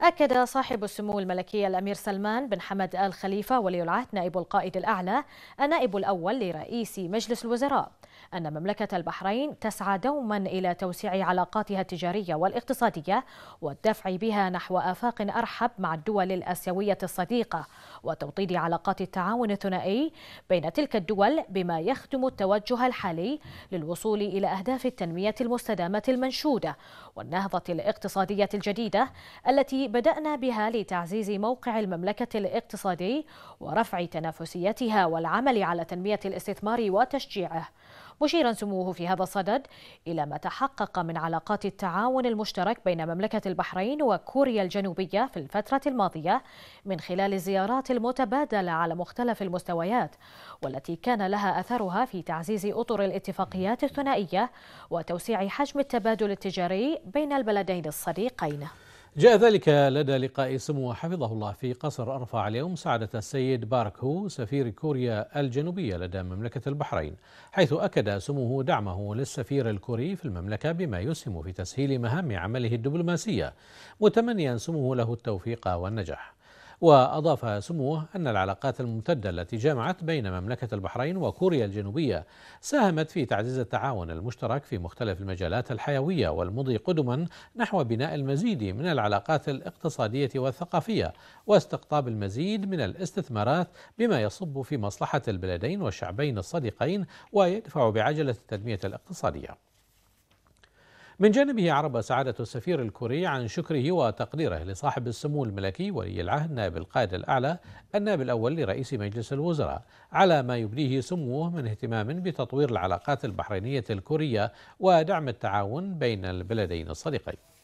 أكد صاحب السمو الملكي الأمير سلمان بن حمد آل خليفة ولي العهد نائب القائد الأعلى النائب الأول لرئيس مجلس الوزراء أن مملكة البحرين تسعى دوما إلى توسيع علاقاتها التجارية والاقتصادية والدفع بها نحو آفاق أرحب مع الدول الآسيوية الصديقة وتوطيد علاقات التعاون الثنائي بين تلك الدول بما يخدم التوجه الحالي للوصول إلى أهداف التنمية المستدامة المنشودة والنهضة الاقتصادية الجديدة التي بدأنا بها لتعزيز موقع المملكة الاقتصادي ورفع تنافسيتها والعمل على تنمية الاستثمار وتشجيعه مشيرا سموه في هذا الصدد إلى ما تحقق من علاقات التعاون المشترك بين مملكة البحرين وكوريا الجنوبية في الفترة الماضية من خلال الزيارات المتبادلة على مختلف المستويات والتي كان لها أثرها في تعزيز أطر الاتفاقيات الثنائية وتوسيع حجم التبادل التجاري بين البلدين الصديقين جاء ذلك لدى لقاء سمو حفظه الله في قصر أرفع اليوم سعادة السيد بارك هو سفير كوريا الجنوبية لدى مملكة البحرين حيث أكد سموه دعمه للسفير الكوري في المملكة بما يسهم في تسهيل مهام عمله الدبلوماسية متمنيا سموه له التوفيق والنجاح وأضاف سموه أن العلاقات الممتدة التي جمعت بين مملكة البحرين وكوريا الجنوبية ساهمت في تعزيز التعاون المشترك في مختلف المجالات الحيوية والمضي قدما نحو بناء المزيد من العلاقات الاقتصادية والثقافية واستقطاب المزيد من الاستثمارات بما يصب في مصلحة البلدين والشعبين الصديقين ويدفع بعجلة التنمية الاقتصادية من جانبه عرب سعادة السفير الكوري عن شكره وتقديره لصاحب السمو الملكي ولي العهد نائب القائد الأعلى النائب الأول لرئيس مجلس الوزراء على ما يبديه سموه من اهتمام بتطوير العلاقات البحرينية الكورية ودعم التعاون بين البلدين الصديقين